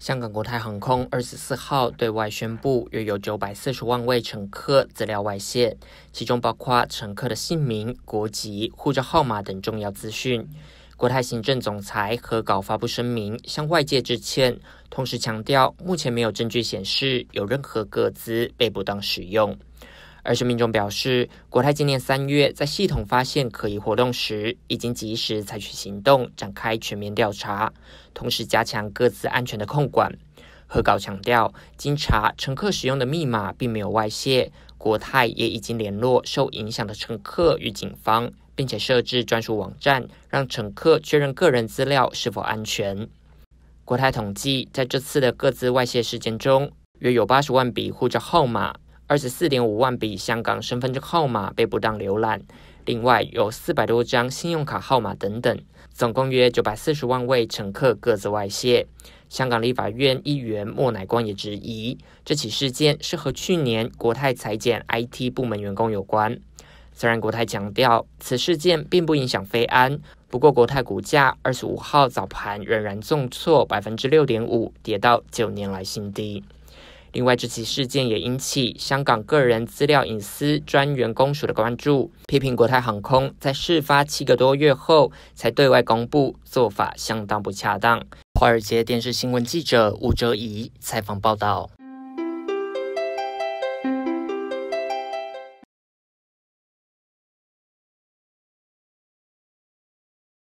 香港国泰航空二十四号对外宣布，约有九百四十万位乘客资料外泄，其中包括乘客的姓名、国籍、护照号码等重要资讯。国泰行政总裁何稿发布声明，向外界致歉，同时强调目前没有证据显示有任何个资被不当使用。而是民中表示，国泰今年三月在系统发现可疑活动时，已经及时采取行动，展开全面调查，同时加强各自安全的控管。核稿强调，经查，乘客使用的密码并没有外泄，国泰也已经联络受影响的乘客与警方，并且设置专属网站，让乘客确认个人资料是否安全。国泰统计，在这次的各自外泄事件中，约有八十万笔护照号码。二十四点五万笔香港身份证号码被不当浏览，另外有四百多张信用卡号码等等，总共约九百四十万位乘客各自外泄。香港立法院议员莫乃光也质疑，这起事件是和去年国泰裁减 IT 部门员工有关。虽然国泰强调此事件并不影响飞安，不过国泰股价二十五号早盘仍然重挫百分之六点五，跌到九年来新低。另外，这起事件也引起香港个人资料隐私专员公署的关注，批评国泰航空在事发七个多月后才对外公布，做法相当不恰当。华尔街电视新闻记者吴哲仪采访报道。